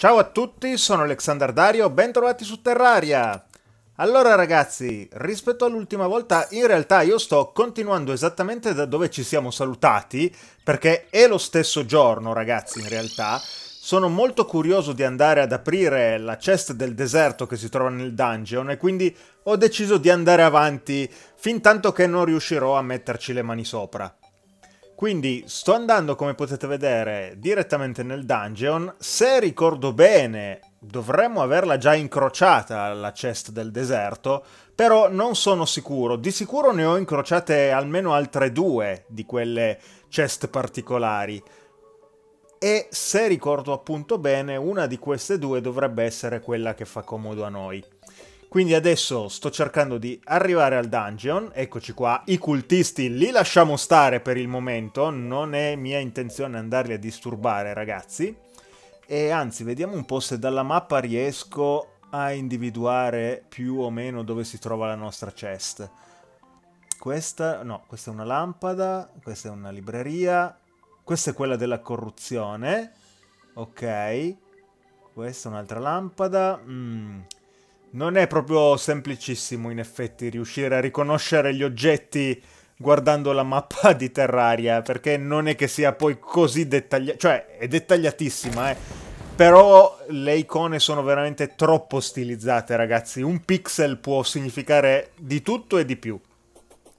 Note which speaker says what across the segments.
Speaker 1: Ciao a tutti, sono Alexander Dario, bentrovati su Terraria! Allora ragazzi, rispetto all'ultima volta, in realtà io sto continuando esattamente da dove ci siamo salutati, perché è lo stesso giorno ragazzi in realtà. Sono molto curioso di andare ad aprire la chest del deserto che si trova nel dungeon e quindi ho deciso di andare avanti fin tanto che non riuscirò a metterci le mani sopra. Quindi sto andando, come potete vedere, direttamente nel dungeon. Se ricordo bene, dovremmo averla già incrociata la chest del deserto, però non sono sicuro. Di sicuro ne ho incrociate almeno altre due di quelle chest particolari. E se ricordo appunto bene, una di queste due dovrebbe essere quella che fa comodo a noi. Quindi adesso sto cercando di arrivare al dungeon, eccoci qua, i cultisti li lasciamo stare per il momento, non è mia intenzione andarli a disturbare ragazzi. E anzi, vediamo un po' se dalla mappa riesco a individuare più o meno dove si trova la nostra chest. Questa, no, questa è una lampada, questa è una libreria, questa è quella della corruzione, ok, questa è un'altra lampada, mmm... Non è proprio semplicissimo in effetti riuscire a riconoscere gli oggetti guardando la mappa di Terraria, perché non è che sia poi così dettagliata, cioè è dettagliatissima, eh. Però le icone sono veramente troppo stilizzate, ragazzi. Un pixel può significare di tutto e di più.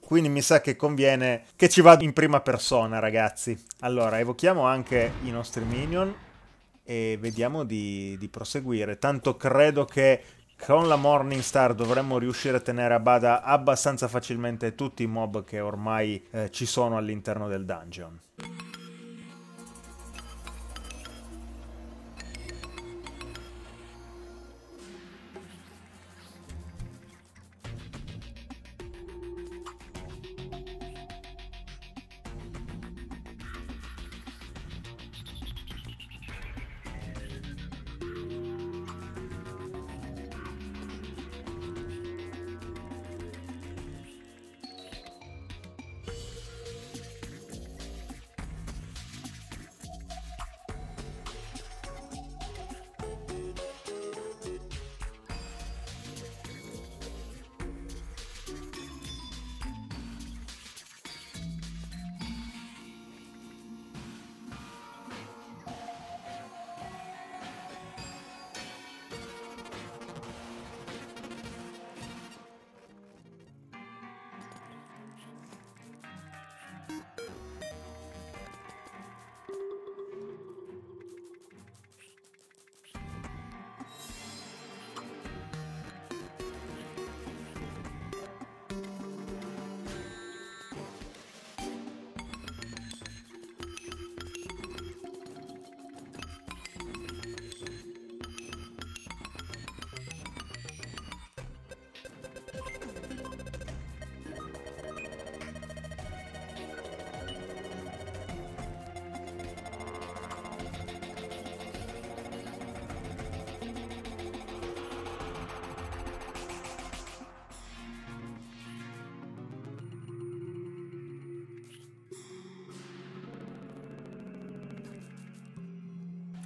Speaker 1: Quindi mi sa che conviene che ci vada in prima persona, ragazzi. Allora, evochiamo anche i nostri minion e vediamo di, di proseguire. Tanto credo che con la Morningstar dovremmo riuscire a tenere a bada abbastanza facilmente tutti i mob che ormai eh, ci sono all'interno del dungeon.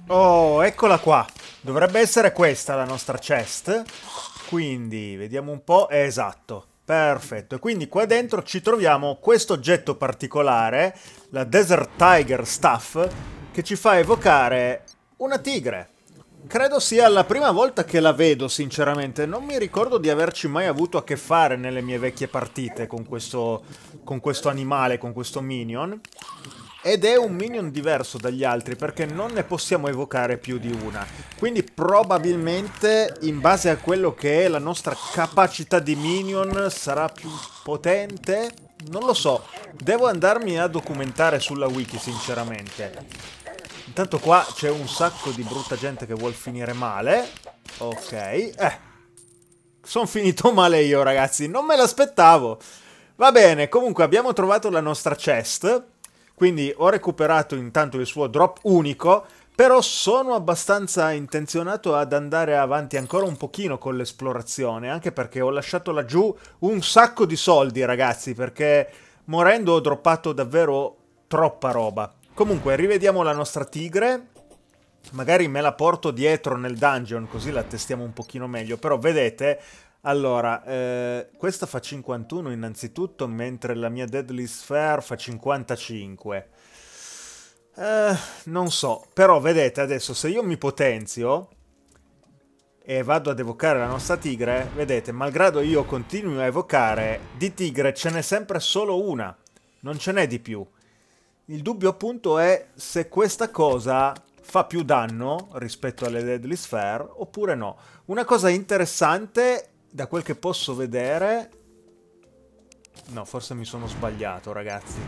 Speaker 1: Oh, eccola qua. Dovrebbe essere questa la nostra chest. Quindi, vediamo un po'. esatto. Perfetto, e quindi qua dentro ci troviamo questo oggetto particolare, la Desert Tiger Stuff, che ci fa evocare una tigre. Credo sia la prima volta che la vedo, sinceramente. Non mi ricordo di averci mai avuto a che fare nelle mie vecchie partite con questo, con questo animale, con questo minion. Ed è un minion diverso dagli altri perché non ne possiamo evocare più di una. Quindi probabilmente in base a quello che è la nostra capacità di minion sarà più potente? Non lo so. Devo andarmi a documentare sulla wiki sinceramente. Intanto qua c'è un sacco di brutta gente che vuol finire male. Ok. Eh. Sono finito male io ragazzi. Non me l'aspettavo. Va bene. Comunque abbiamo trovato la nostra chest. Quindi ho recuperato intanto il suo drop unico, però sono abbastanza intenzionato ad andare avanti ancora un pochino con l'esplorazione, anche perché ho lasciato laggiù un sacco di soldi, ragazzi, perché morendo ho droppato davvero troppa roba. Comunque, rivediamo la nostra tigre. Magari me la porto dietro nel dungeon, così la testiamo un pochino meglio. Però vedete, allora, eh, questa fa 51 innanzitutto, mentre la mia Deadly Sphere fa 55. Eh, non so, però vedete adesso se io mi potenzio e vado ad evocare la nostra tigre, vedete, malgrado io continui a evocare, di tigre ce n'è sempre solo una, non ce n'è di più. Il dubbio appunto è se questa cosa fa più danno rispetto alle Deadly Sphere oppure no. Una cosa interessante da quel che posso vedere... No, forse mi sono sbagliato, ragazzi.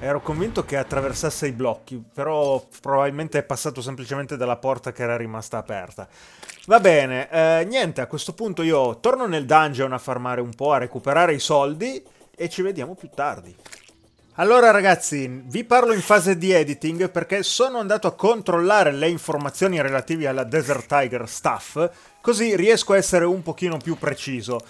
Speaker 1: Ero convinto che attraversasse i blocchi, però probabilmente è passato semplicemente dalla porta che era rimasta aperta. Va bene, eh, niente, a questo punto io torno nel dungeon a farmare un po', a recuperare i soldi e ci vediamo più tardi. Allora ragazzi, vi parlo in fase di editing perché sono andato a controllare le informazioni relative alla Desert Tiger Stuff, così riesco a essere un pochino più preciso.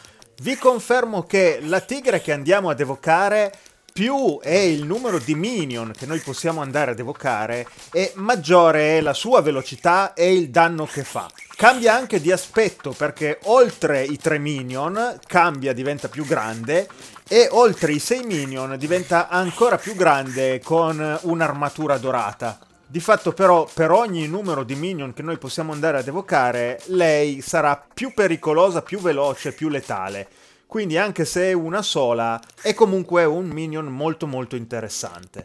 Speaker 1: Vi confermo che la tigre che andiamo ad evocare più è il numero di minion che noi possiamo andare ad evocare e maggiore è la sua velocità e il danno che fa. Cambia anche di aspetto perché oltre i 3 minion cambia, diventa più grande e oltre i 6 minion diventa ancora più grande con un'armatura dorata. Di fatto però per ogni numero di minion che noi possiamo andare ad evocare lei sarà più pericolosa, più veloce, più letale quindi anche se è una sola, è comunque un minion molto molto interessante.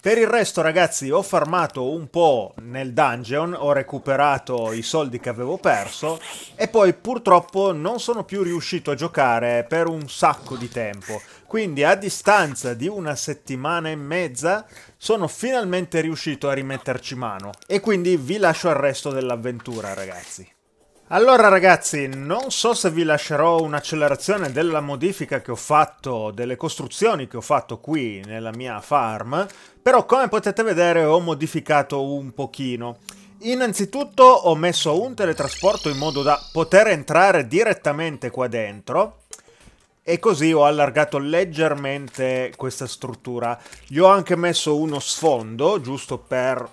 Speaker 1: Per il resto ragazzi ho farmato un po' nel dungeon, ho recuperato i soldi che avevo perso e poi purtroppo non sono più riuscito a giocare per un sacco di tempo. Quindi a distanza di una settimana e mezza sono finalmente riuscito a rimetterci mano e quindi vi lascio al resto dell'avventura ragazzi. Allora ragazzi, non so se vi lascerò un'accelerazione della modifica che ho fatto, delle costruzioni che ho fatto qui nella mia farm, però come potete vedere ho modificato un pochino. Innanzitutto ho messo un teletrasporto in modo da poter entrare direttamente qua dentro e così ho allargato leggermente questa struttura. Gli ho anche messo uno sfondo, giusto per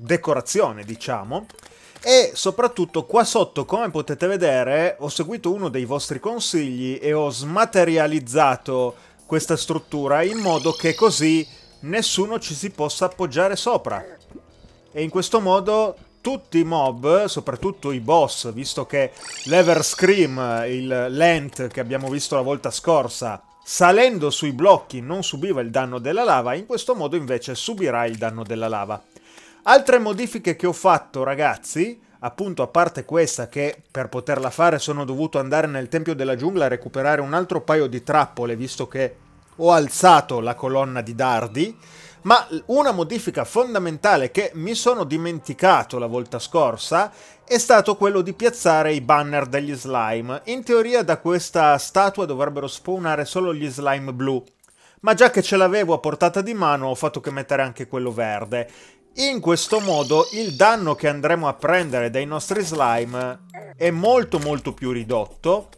Speaker 1: decorazione diciamo, e soprattutto qua sotto, come potete vedere, ho seguito uno dei vostri consigli e ho smaterializzato questa struttura in modo che così nessuno ci si possa appoggiare sopra. E in questo modo tutti i mob, soprattutto i boss, visto che l'Ever Scream, il Lent che abbiamo visto la volta scorsa, salendo sui blocchi non subiva il danno della lava, in questo modo invece subirà il danno della lava. Altre modifiche che ho fatto, ragazzi, appunto a parte questa che per poterla fare sono dovuto andare nel Tempio della Giungla a recuperare un altro paio di trappole, visto che ho alzato la colonna di dardi, ma una modifica fondamentale che mi sono dimenticato la volta scorsa è stato quello di piazzare i banner degli slime. In teoria da questa statua dovrebbero spawnare solo gli slime blu, ma già che ce l'avevo a portata di mano ho fatto che mettere anche quello verde. In questo modo il danno che andremo a prendere dai nostri slime è molto molto più ridotto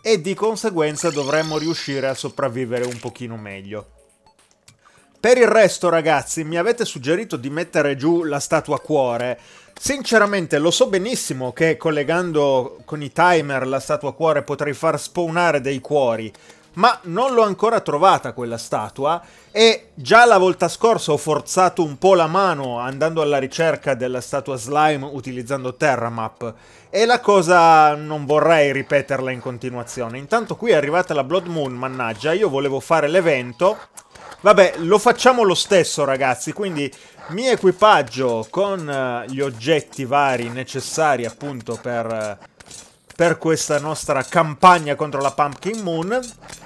Speaker 1: e di conseguenza dovremmo riuscire a sopravvivere un pochino meglio. Per il resto ragazzi mi avete suggerito di mettere giù la statua cuore. Sinceramente lo so benissimo che collegando con i timer la statua cuore potrei far spawnare dei cuori, ma non l'ho ancora trovata quella statua e già la volta scorsa ho forzato un po' la mano andando alla ricerca della statua slime utilizzando Terramap e la cosa non vorrei ripeterla in continuazione. Intanto qui è arrivata la Blood Moon, mannaggia, io volevo fare l'evento. Vabbè, lo facciamo lo stesso ragazzi, quindi mi equipaggio con eh, gli oggetti vari necessari appunto per eh, per questa nostra campagna contro la Pumpkin Moon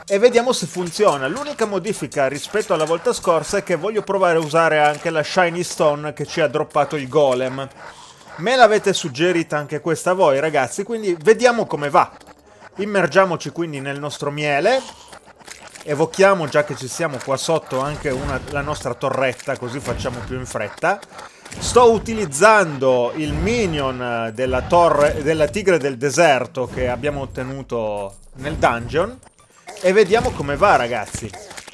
Speaker 1: e vediamo se funziona. L'unica modifica rispetto alla volta scorsa è che voglio provare a usare anche la Shiny Stone che ci ha droppato il golem. Me l'avete suggerita anche questa voi ragazzi, quindi vediamo come va. Immergiamoci quindi nel nostro miele. Evochiamo, già che ci siamo qua sotto, anche una, la nostra torretta, così facciamo più in fretta. Sto utilizzando il minion eh, della, torre, della tigre del deserto che abbiamo ottenuto nel dungeon e vediamo come va ragazzi.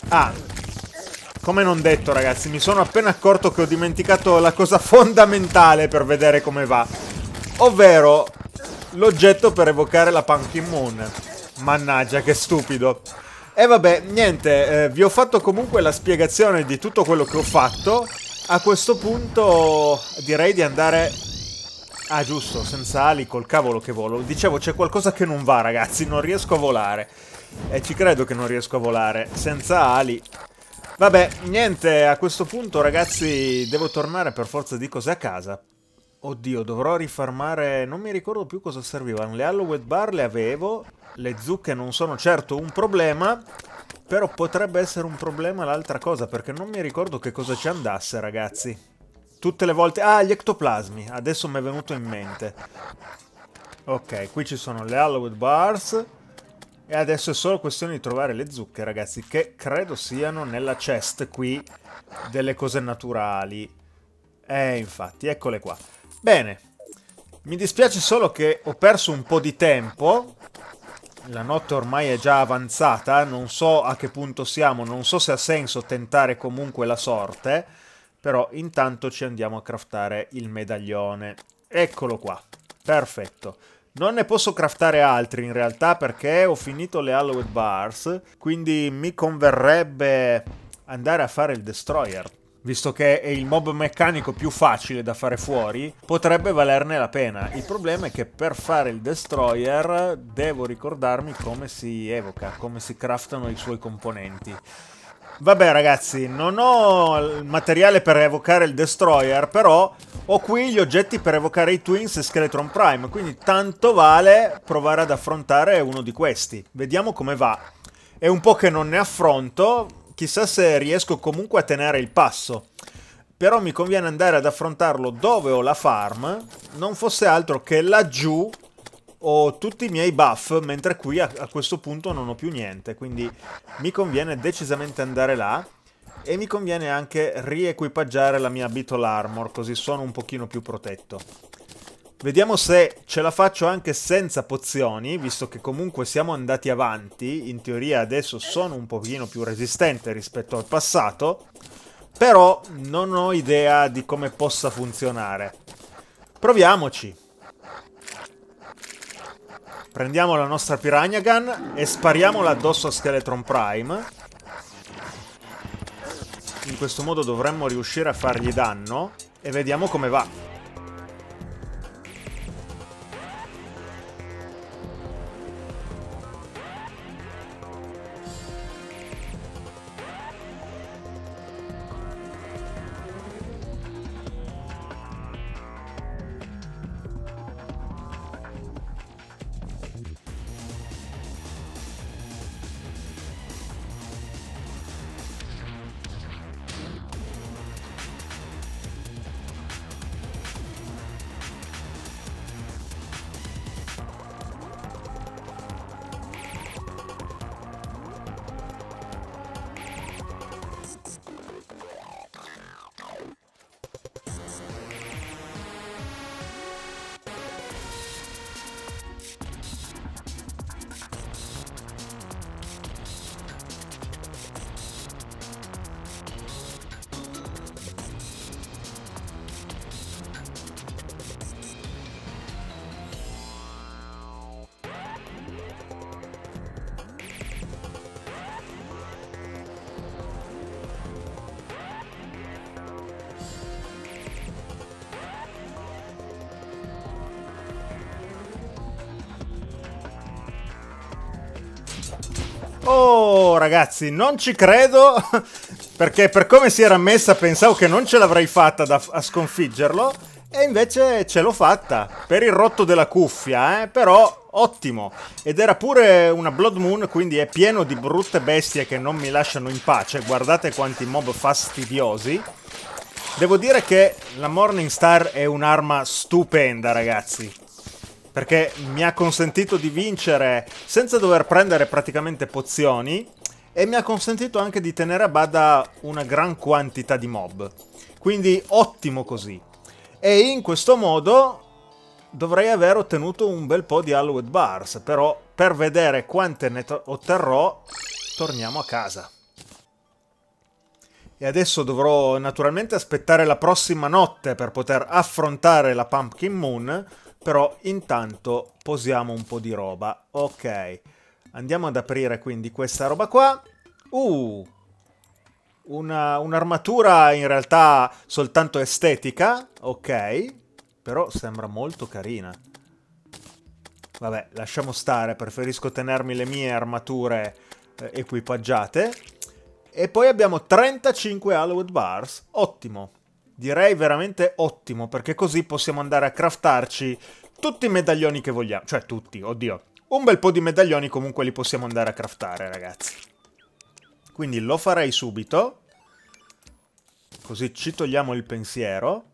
Speaker 1: Ah, come non detto ragazzi, mi sono appena accorto che ho dimenticato la cosa fondamentale per vedere come va. Ovvero l'oggetto per evocare la Pumpkin Moon. Mannaggia, che stupido. E vabbè, niente, eh, vi ho fatto comunque la spiegazione di tutto quello che ho fatto a questo punto direi di andare... Ah giusto, senza ali, col cavolo che volo. Dicevo, c'è qualcosa che non va ragazzi, non riesco a volare. E ci credo che non riesco a volare. Senza ali. Vabbè, niente, a questo punto ragazzi devo tornare per forza di cose a casa. Oddio, dovrò rifarmare... Non mi ricordo più cosa servivano. Le Halloween Bar le avevo. Le zucche non sono certo un problema. Però potrebbe essere un problema l'altra cosa, perché non mi ricordo che cosa ci andasse, ragazzi. Tutte le volte... Ah, gli ectoplasmi! Adesso mi è venuto in mente. Ok, qui ci sono le Halloween Bars. E adesso è solo questione di trovare le zucche, ragazzi, che credo siano nella chest qui delle cose naturali. Eh, infatti, eccole qua. Bene. Mi dispiace solo che ho perso un po' di tempo, la notte ormai è già avanzata, non so a che punto siamo, non so se ha senso tentare comunque la sorte, però intanto ci andiamo a craftare il medaglione. Eccolo qua, perfetto. Non ne posso craftare altri in realtà perché ho finito le Halloween Bars, quindi mi converrebbe andare a fare il Destroyer visto che è il mob meccanico più facile da fare fuori, potrebbe valerne la pena. Il problema è che per fare il destroyer devo ricordarmi come si evoca, come si craftano i suoi componenti. Vabbè ragazzi, non ho il materiale per evocare il Destroyer, però ho qui gli oggetti per evocare i Twins e Skeletron Prime, quindi tanto vale provare ad affrontare uno di questi. Vediamo come va. È un po' che non ne affronto, Chissà se riesco comunque a tenere il passo. Però mi conviene andare ad affrontarlo dove ho la farm, non fosse altro che laggiù ho tutti i miei buff, mentre qui a, a questo punto non ho più niente, quindi mi conviene decisamente andare là. E mi conviene anche riequipaggiare la mia Beetle Armor, così sono un pochino più protetto. Vediamo se ce la faccio anche senza pozioni, visto che comunque siamo andati avanti. In teoria adesso sono un pochino più resistente rispetto al passato. Però non ho idea di come possa funzionare. Proviamoci. Prendiamo la nostra Piranha Gun e spariamola addosso a Skeletron Prime. In questo modo dovremmo riuscire a fargli danno e vediamo come va. Oh ragazzi, non ci credo, perché per come si era messa pensavo che non ce l'avrei fatta da, a sconfiggerlo, e invece ce l'ho fatta, per il rotto della cuffia, eh? però ottimo. Ed era pure una Blood Moon, quindi è pieno di brutte bestie che non mi lasciano in pace, guardate quanti mob fastidiosi. Devo dire che la Morningstar è un'arma stupenda ragazzi, perché mi ha consentito di vincere senza dover prendere praticamente pozioni e mi ha consentito anche di tenere a bada una gran quantità di mob. Quindi ottimo così. E in questo modo dovrei aver ottenuto un bel po' di Hallowed Bars, però per vedere quante ne otterrò torniamo a casa. E adesso dovrò naturalmente aspettare la prossima notte per poter affrontare la Pumpkin Moon, però intanto posiamo un po' di roba. Ok, andiamo ad aprire quindi questa roba qua. Uh, un'armatura un in realtà soltanto estetica, ok, però sembra molto carina. Vabbè, lasciamo stare, preferisco tenermi le mie armature eh, equipaggiate. E poi abbiamo 35 Hallowed Bars, ottimo direi veramente ottimo, perché così possiamo andare a craftarci tutti i medaglioni che vogliamo. Cioè tutti, oddio. Un bel po' di medaglioni comunque li possiamo andare a craftare, ragazzi. Quindi lo farei subito. Così ci togliamo il pensiero.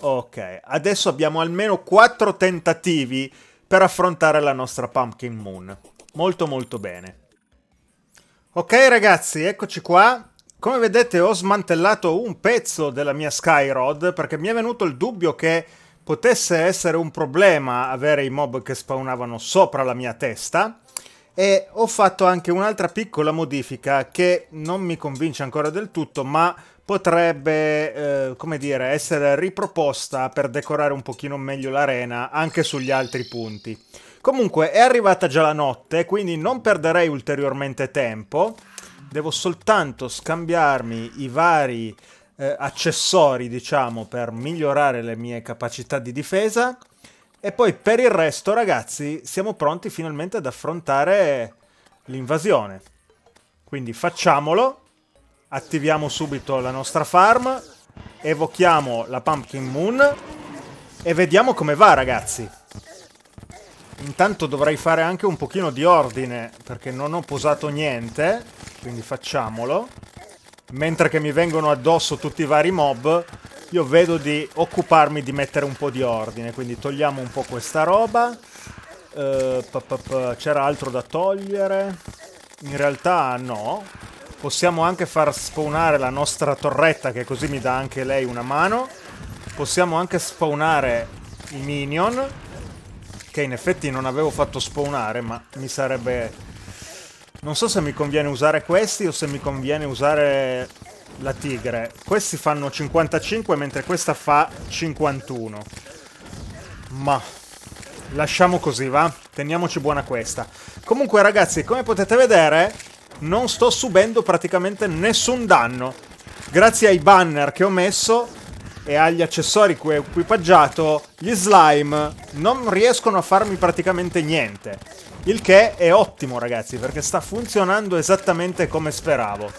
Speaker 1: Ok, adesso abbiamo almeno quattro tentativi per affrontare la nostra Pumpkin Moon. Molto molto bene. Ok ragazzi, eccoci qua. Come vedete ho smantellato un pezzo della mia Skyrod perché mi è venuto il dubbio che potesse essere un problema avere i mob che spawnavano sopra la mia testa e ho fatto anche un'altra piccola modifica che non mi convince ancora del tutto ma potrebbe eh, come dire essere riproposta per decorare un pochino meglio l'arena anche sugli altri punti comunque è arrivata già la notte quindi non perderei ulteriormente tempo devo soltanto scambiarmi i vari eh, accessori, diciamo, per migliorare le mie capacità di difesa. E poi per il resto, ragazzi, siamo pronti finalmente ad affrontare l'invasione. Quindi facciamolo. Attiviamo subito la nostra farm. Evochiamo la Pumpkin Moon. E vediamo come va, ragazzi. Intanto dovrei fare anche un pochino di ordine, perché non ho posato niente, quindi facciamolo. Mentre che mi vengono addosso tutti i vari mob, io vedo di occuparmi di mettere un po' di ordine, quindi togliamo un po' questa roba. Uh, C'era altro da togliere? In realtà no. Possiamo anche far spawnare la nostra torretta, che così mi dà anche lei una mano. Possiamo anche spawnare i minion che in effetti non avevo fatto spawnare, ma mi sarebbe... Non so se mi conviene usare questi o se mi conviene usare la tigre. Questi fanno 55, mentre questa fa 51. Ma... Lasciamo così, va? Teniamoci buona questa. Comunque, ragazzi, come potete vedere, non sto subendo praticamente nessun danno. Grazie ai banner che ho messo, e agli accessori cui è equipaggiato, gli slime non riescono a farmi praticamente niente. Il che è ottimo ragazzi, perché sta funzionando esattamente come speravo.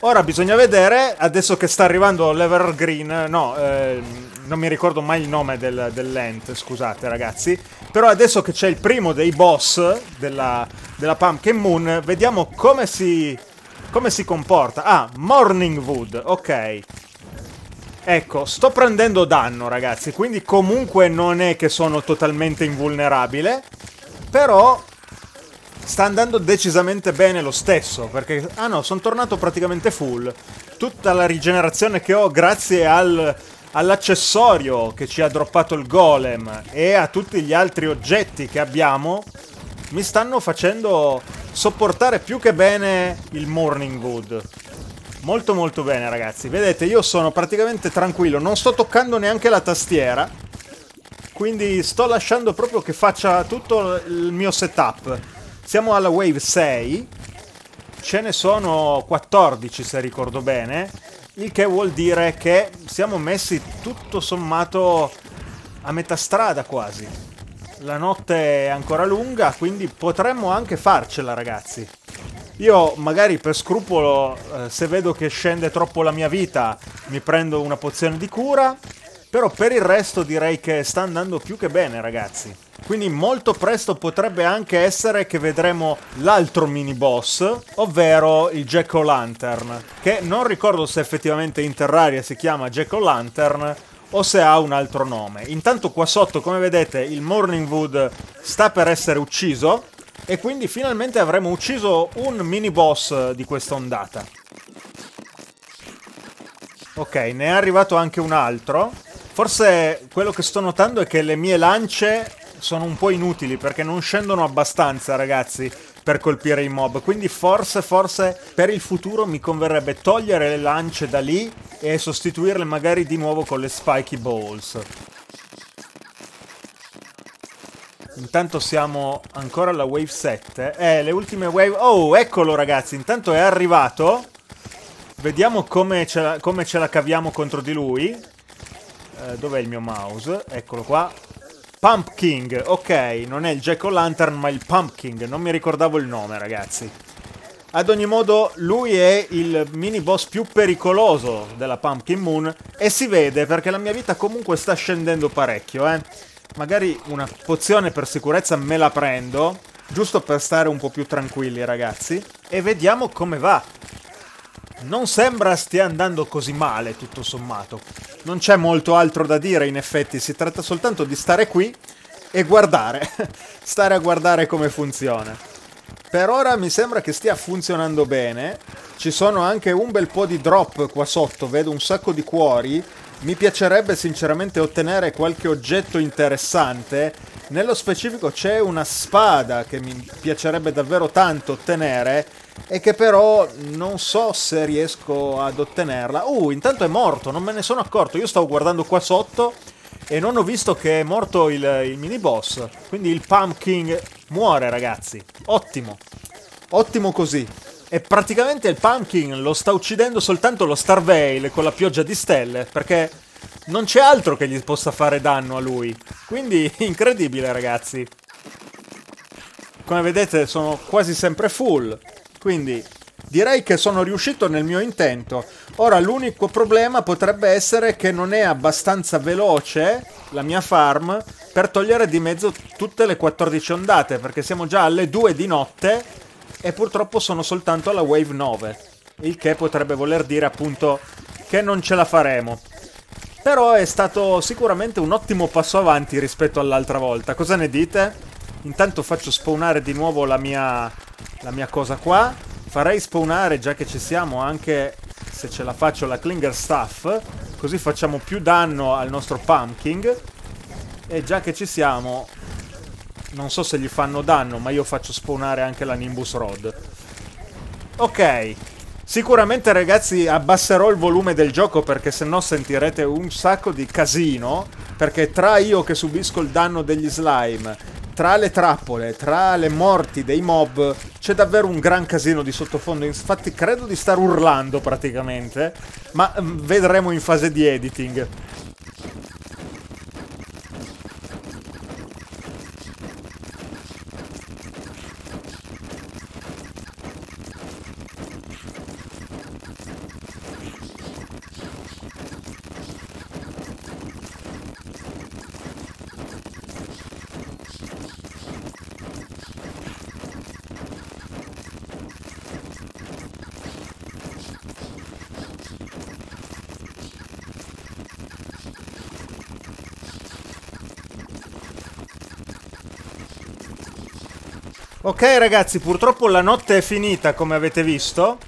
Speaker 1: Ora bisogna vedere, adesso che sta arrivando l'Evergreen, no, eh, non mi ricordo mai il nome del, dell'ent, scusate ragazzi, però adesso che c'è il primo dei boss della, della Pumpkin Moon, vediamo come si, come si comporta. Ah, Morning Wood, ok. Ecco, sto prendendo danno, ragazzi, quindi comunque non è che sono totalmente invulnerabile, però sta andando decisamente bene lo stesso, perché... Ah no, sono tornato praticamente full. Tutta la rigenerazione che ho grazie al, all'accessorio che ci ha droppato il golem e a tutti gli altri oggetti che abbiamo, mi stanno facendo sopportare più che bene il Morning Wood. Molto molto bene ragazzi, vedete io sono praticamente tranquillo, non sto toccando neanche la tastiera, quindi sto lasciando proprio che faccia tutto il mio setup. Siamo alla wave 6, ce ne sono 14 se ricordo bene, il che vuol dire che siamo messi tutto sommato a metà strada quasi. La notte è ancora lunga, quindi potremmo anche farcela ragazzi. Io magari per scrupolo, eh, se vedo che scende troppo la mia vita, mi prendo una pozione di cura. Però per il resto direi che sta andando più che bene ragazzi. Quindi molto presto potrebbe anche essere che vedremo l'altro mini boss, ovvero il Jack O' Lantern, che non ricordo se effettivamente in Terraria si chiama Jack O' Lantern o se ha un altro nome. Intanto qua sotto, come vedete, il Morningwood sta per essere ucciso e quindi finalmente avremo ucciso un mini boss di questa ondata. Ok, ne è arrivato anche un altro. Forse quello che sto notando è che le mie lance sono un po' inutili perché non scendono abbastanza, ragazzi, per colpire i mob. Quindi forse, forse per il futuro mi converrebbe togliere le lance da lì e sostituirle magari di nuovo con le spiky balls. Intanto siamo ancora alla wave 7. Eh, le ultime wave... Oh, eccolo ragazzi, intanto è arrivato. Vediamo come ce la, come ce la caviamo contro di lui. Eh, Dov'è il mio mouse? Eccolo qua. Pumpkin, ok, non è il Jack o' Lantern ma il Pumpkin. non mi ricordavo il nome ragazzi. Ad ogni modo lui è il mini boss più pericoloso della Pumpkin Moon e si vede perché la mia vita comunque sta scendendo parecchio eh. Magari una pozione per sicurezza me la prendo, giusto per stare un po' più tranquilli ragazzi, e vediamo come va. Non sembra stia andando così male tutto sommato. Non c'è molto altro da dire in effetti, si tratta soltanto di stare qui e guardare, stare a guardare come funziona. Per ora mi sembra che stia funzionando bene, ci sono anche un bel po' di drop qua sotto, vedo un sacco di cuori mi piacerebbe sinceramente ottenere qualche oggetto interessante. Nello specifico c'è una spada che mi piacerebbe davvero tanto ottenere e che però non so se riesco ad ottenerla. Uh, intanto è morto, non me ne sono accorto. Io stavo guardando qua sotto e non ho visto che è morto il, il mini boss. Quindi il Pumpkin muore, ragazzi. Ottimo. Ottimo così. E praticamente il Pumpkin lo sta uccidendo soltanto lo Star Veil con la pioggia di stelle, perché non c'è altro che gli possa fare danno a lui. Quindi incredibile ragazzi. Come vedete sono quasi sempre full, quindi direi che sono riuscito nel mio intento. Ora l'unico problema potrebbe essere che non è abbastanza veloce la mia farm per togliere di mezzo tutte le 14 ondate, perché siamo già alle 2 di notte e purtroppo sono soltanto alla Wave 9, il che potrebbe voler dire appunto che non ce la faremo. Però è stato sicuramente un ottimo passo avanti rispetto all'altra volta, cosa ne dite? Intanto faccio spawnare di nuovo la mia, la mia cosa qua, farei spawnare già che ci siamo anche se ce la faccio la Klinger Staff, così facciamo più danno al nostro Pumpkin. E già che ci siamo, non so se gli fanno danno, ma io faccio spawnare anche la Nimbus Rod. Ok. Sicuramente ragazzi abbasserò il volume del gioco perché se no sentirete un sacco di casino. Perché tra io che subisco il danno degli slime, tra le trappole, tra le morti dei mob, c'è davvero un gran casino di sottofondo. Infatti credo di star urlando praticamente. Ma mm, vedremo in fase di editing. Ok ragazzi, purtroppo la notte è finita come avete visto.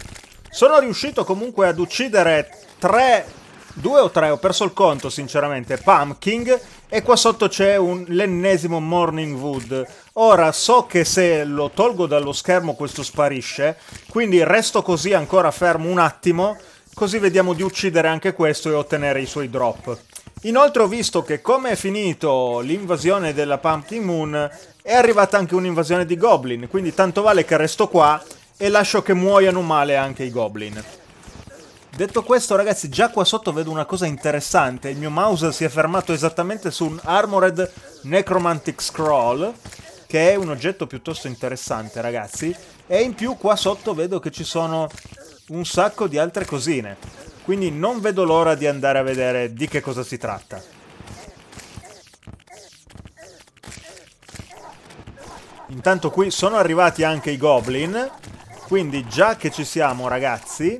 Speaker 1: Sono riuscito comunque ad uccidere tre, due o tre, ho perso il conto sinceramente, Pumpkin e qua sotto c'è l'ennesimo Morning Wood. Ora so che se lo tolgo dallo schermo questo sparisce, quindi resto così ancora fermo un attimo, così vediamo di uccidere anche questo e ottenere i suoi drop. Inoltre ho visto che come è finito l'invasione della Pumpkin Moon è arrivata anche un'invasione di Goblin, quindi tanto vale che resto qua e lascio che muoiano male anche i Goblin. Detto questo ragazzi, già qua sotto vedo una cosa interessante, il mio mouse si è fermato esattamente su un Armored Necromantic Scroll, che è un oggetto piuttosto interessante ragazzi, e in più qua sotto vedo che ci sono un sacco di altre cosine. Quindi non vedo l'ora di andare a vedere di che cosa si tratta. Intanto qui sono arrivati anche i goblin, quindi già che ci siamo ragazzi,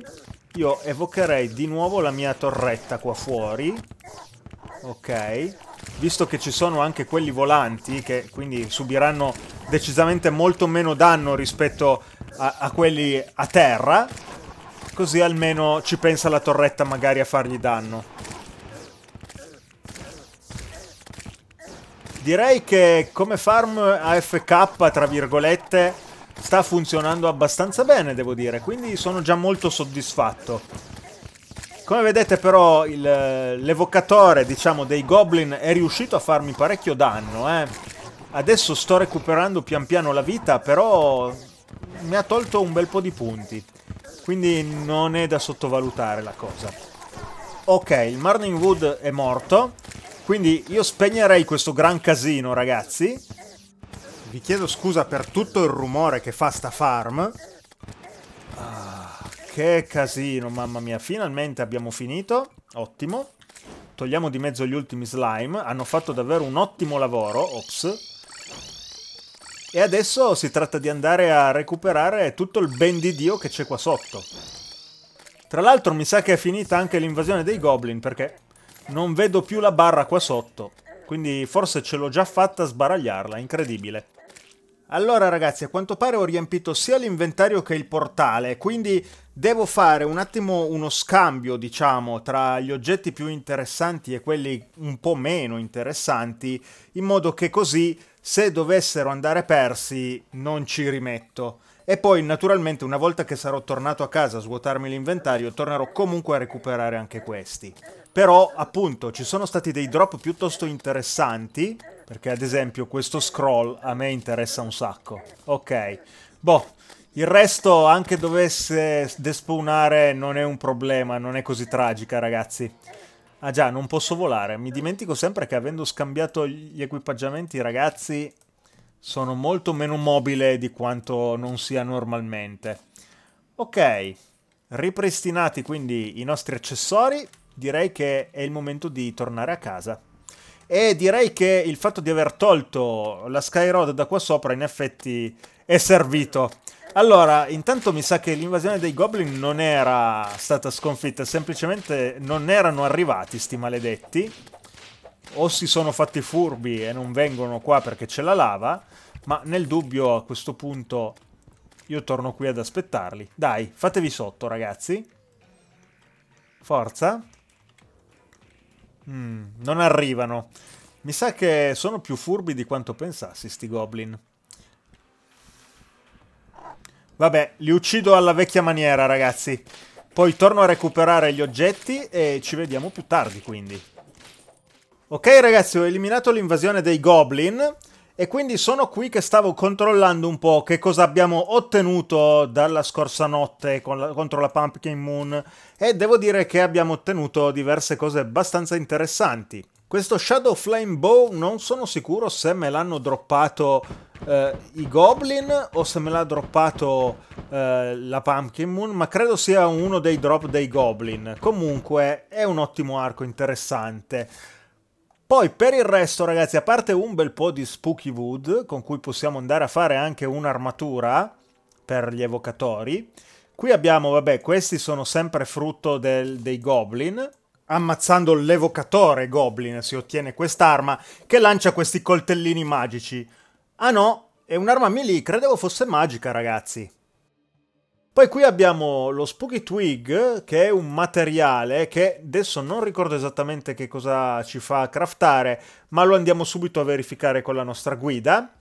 Speaker 1: io evocherei di nuovo la mia torretta qua fuori. Ok. Visto che ci sono anche quelli volanti, che quindi subiranno decisamente molto meno danno rispetto a, a quelli a terra, Così almeno ci pensa la torretta magari a fargli danno. Direi che come farm AFK, tra virgolette, sta funzionando abbastanza bene, devo dire. Quindi sono già molto soddisfatto. Come vedete però l'evocatore, diciamo, dei goblin è riuscito a farmi parecchio danno, eh. Adesso sto recuperando pian piano la vita, però mi ha tolto un bel po' di punti. Quindi non è da sottovalutare la cosa. Ok, il Morning Wood è morto. Quindi io spegnerei questo gran casino, ragazzi. Vi chiedo scusa per tutto il rumore che fa sta farm. Ah, che casino, mamma mia. Finalmente abbiamo finito. Ottimo. Togliamo di mezzo gli ultimi slime. Hanno fatto davvero un ottimo lavoro. Ops. E adesso si tratta di andare a recuperare tutto il ben di Dio che c'è qua sotto. Tra l'altro mi sa che è finita anche l'invasione dei goblin perché non vedo più la barra qua sotto. Quindi forse ce l'ho già fatta sbaragliarla, incredibile. Allora ragazzi, a quanto pare ho riempito sia l'inventario che il portale, quindi devo fare un attimo uno scambio, diciamo, tra gli oggetti più interessanti e quelli un po' meno interessanti, in modo che così se dovessero andare persi non ci rimetto. E poi naturalmente una volta che sarò tornato a casa a svuotarmi l'inventario tornerò comunque a recuperare anche questi. Però appunto ci sono stati dei drop piuttosto interessanti, perché ad esempio questo scroll a me interessa un sacco. Ok, boh, il resto anche dovesse despawnare non è un problema, non è così tragica ragazzi. Ah già, non posso volare. Mi dimentico sempre che avendo scambiato gli equipaggiamenti, ragazzi, sono molto meno mobile di quanto non sia normalmente. Ok, ripristinati quindi i nostri accessori, direi che è il momento di tornare a casa. E direi che il fatto di aver tolto la Skyroad da qua sopra in effetti è servito allora, intanto mi sa che l'invasione dei goblin non era stata sconfitta, semplicemente non erano arrivati sti maledetti. O si sono fatti furbi e non vengono qua perché c'è la lava, ma nel dubbio a questo punto io torno qui ad aspettarli. Dai, fatevi sotto ragazzi. Forza. Mm, non arrivano. Mi sa che sono più furbi di quanto pensassi sti goblin. Vabbè, li uccido alla vecchia maniera, ragazzi. Poi torno a recuperare gli oggetti e ci vediamo più tardi, quindi. Ok, ragazzi, ho eliminato l'invasione dei Goblin. E quindi sono qui che stavo controllando un po' che cosa abbiamo ottenuto dalla scorsa notte la, contro la Pumpkin Moon e devo dire che abbiamo ottenuto diverse cose abbastanza interessanti. Questo Shadow Flame Bow non sono sicuro se me l'hanno droppato eh, i Goblin o se me l'ha droppato eh, la Pumpkin Moon, ma credo sia uno dei drop dei Goblin. Comunque è un ottimo arco interessante. Poi per il resto ragazzi, a parte un bel po' di Spooky Wood, con cui possiamo andare a fare anche un'armatura per gli evocatori, qui abbiamo, vabbè, questi sono sempre frutto del, dei Goblin, Ammazzando l'evocatore Goblin si ottiene quest'arma che lancia questi coltellini magici. Ah no, è un'arma melee, credevo fosse magica ragazzi. Poi qui abbiamo lo Spooky Twig, che è un materiale che adesso non ricordo esattamente che cosa ci fa craftare, ma lo andiamo subito a verificare con la nostra guida.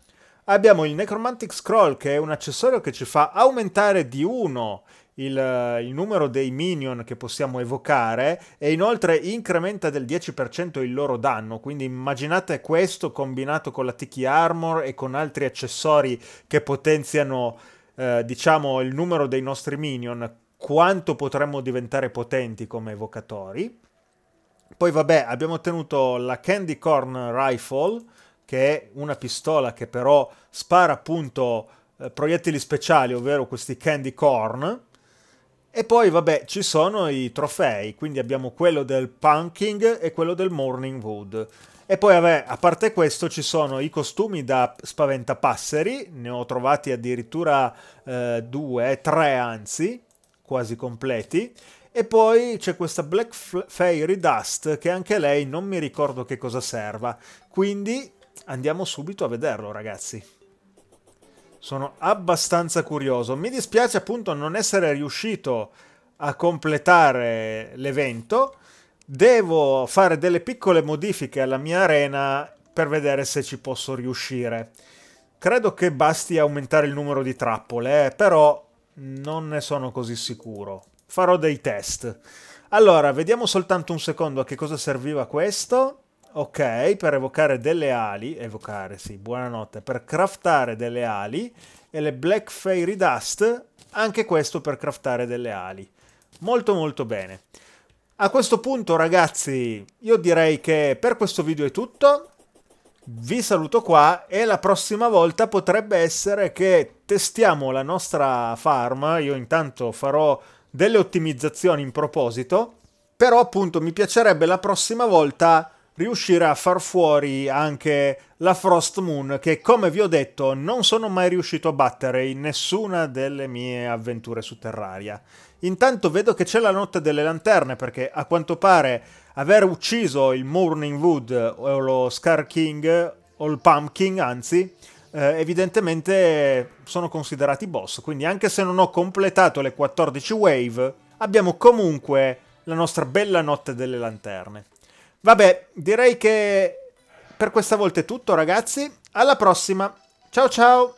Speaker 1: Abbiamo il Necromantic Scroll, che è un accessorio che ci fa aumentare di 1 il, eh, il numero dei minion che possiamo evocare e inoltre incrementa del 10% il loro danno, quindi immaginate questo combinato con la Tiki Armor e con altri accessori che potenziano eh, diciamo il numero dei nostri minion, quanto potremmo diventare potenti come evocatori. Poi vabbè, abbiamo ottenuto la Candy Corn Rifle, che è una pistola che però spara appunto eh, proiettili speciali, ovvero questi candy corn, e poi, vabbè, ci sono i trofei, quindi abbiamo quello del Punking e quello del Morning Wood. E poi, vabbè, a parte questo, ci sono i costumi da spaventapasseri, ne ho trovati addirittura eh, due, tre anzi, quasi completi. E poi c'è questa Black Fairy Dust, che anche lei non mi ricordo che cosa serva. Quindi andiamo subito a vederlo, ragazzi sono abbastanza curioso. Mi dispiace appunto non essere riuscito a completare l'evento. Devo fare delle piccole modifiche alla mia arena per vedere se ci posso riuscire. Credo che basti aumentare il numero di trappole, eh, però non ne sono così sicuro. Farò dei test. Allora, vediamo soltanto un secondo a che cosa serviva questo ok, per evocare delle ali, evocare sì, buonanotte, per craftare delle ali e le Black Fairy Dust, anche questo per craftare delle ali. Molto molto bene. A questo punto ragazzi, io direi che per questo video è tutto. Vi saluto qua e la prossima volta potrebbe essere che testiamo la nostra farm, io intanto farò delle ottimizzazioni in proposito, però appunto mi piacerebbe la prossima volta riuscirà a far fuori anche la Frost Moon che come vi ho detto non sono mai riuscito a battere in nessuna delle mie avventure su Terraria. Intanto vedo che c'è la notte delle lanterne perché a quanto pare aver ucciso il Morning Wood o lo Scar King o il Pumpkin anzi eh, evidentemente sono considerati boss, quindi anche se non ho completato le 14 wave, abbiamo comunque la nostra bella notte delle lanterne. Vabbè, direi che per questa volta è tutto ragazzi. Alla prossima. Ciao ciao.